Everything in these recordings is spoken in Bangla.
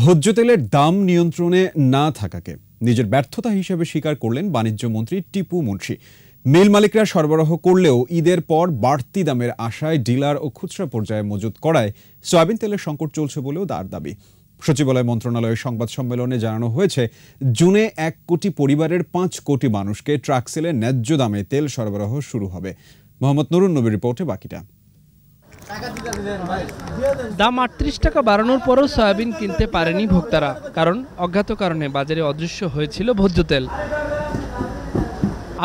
ভোজ্য তেলের দাম নিয়ন্ত্রণে না থাকাকে নিজের ব্যর্থতা হিসেবে স্বীকার করলেন বাণিজ্যমন্ত্রী টিপু মুন্সি মিল মালিকরা সরবরাহ করলেও ঈদের পর বাড়তি দামের আশায় ডিলার ও খুচরা পর্যায়ে মজুত করায় সয়াবিন তেলের সংকট চলছে বলেও তার দাবি সচিবালয় মন্ত্রণালয়ের সংবাদ সম্মেলনে জানানো হয়েছে জুনে এক কোটি পরিবারের পাঁচ কোটি মানুষকে সেলে ন্যায্য দামে তেল সরবরাহ শুরু হবে মোহাম্মদ নুরুন নবীর রিপোর্টে বাকিটা দাম আটত্রিশ টাকা বাড়ানোর পরও সয়াবিন কিনতে পারেনি ভোক্তারা কারণ অজ্ঞাত কারণে বাজারে অদৃশ্য হয়েছিল ভোজ্য তেল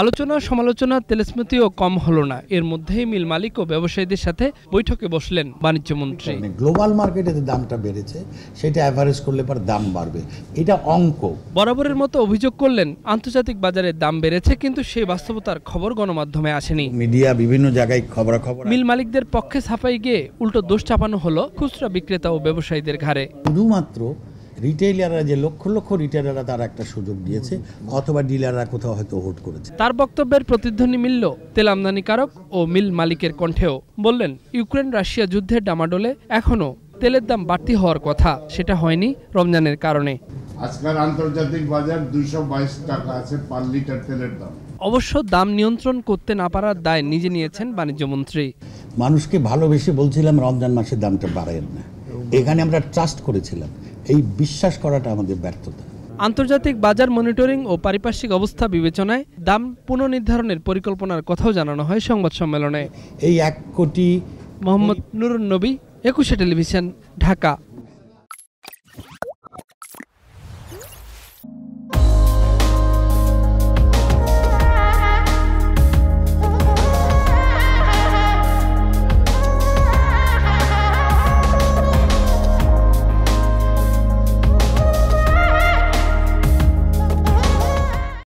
আলোচনা সমালোচনা তেলেস্মৃতিও কম হলো না এর মধ্যেই মিল মালিক ও ব্যবসায়ীদের সাথে বৈঠকে বসলেন বাণিজ্য মন্ত্রী মানে গ্লোবাল মার্কেটে দামটা বেড়েছে সেটা অ্যাভারেজ করলে পর দাম বাড়বে এটা অঙ্ক বরাবরের মতো অভিযোগ করলেন আন্তর্জাতিক বাজারে দাম বেড়েছে কিন্তু সেই বাস্তবতার খবর গণমাধ্যমে আসেনি মিডিয়া বিভিন্ন জায়গায় খবর খবর মিল মালিকদের পক্ষে ছাপাই গিয়ে উল্টো দোষ চাপানো হলো খুচরা বিক্রেতা ও ব্যবসায়ীদের ঘাড়ে শুধুমাত্র রিটেইলাররা যে লক্ষ লক্ষ রিটেইলাররা তার একটা সুযোগ দিয়েছে অথবা ডিলাররা কোথাও হয়তো হোট করেছে তার বক্তব্যের প্রতিধ্বনি মিলল তেল আমদানিকারক ও মিল মালিকের কণ্ঠেও বললেন ইউক্রেন রাশিয়া যুদ্ধের ডামাডোলে এখনও তেলের দাম বাড়তি হওয়ার কথা সেটা হয়নি রমজানের কারণে আজকাল আন্তর্জাতিক বাজার দুইশো টাকা আছে পার লিটার তেলের দাম অবশ্য দাম নিয়ন্ত্রণ করতে না পারার দায় নিজে নিয়েছেন বাণিজ্যমন্ত্রী মানুষকে ভালোবেসে বলছিলাম রমজান মাসের দামটা বাড়ায় না এখানে আমরা ট্রাস্ট করেছিলাম এই বিশ্বাস করাটা আমাদের ব্যর্থতা আন্তর্জাতিক বাজার মনিটরিং ও পারিপার্শ্বিক অবস্থা বিবেচনায় দাম পুনর্নির্ধারণের পরিকল্পনার কথাও জানানো হয় সংবাদ সম্মেলনে এই এক কোটি মোহাম্মদ নুরুন নবী একুশে টেলিভিশন ঢাকা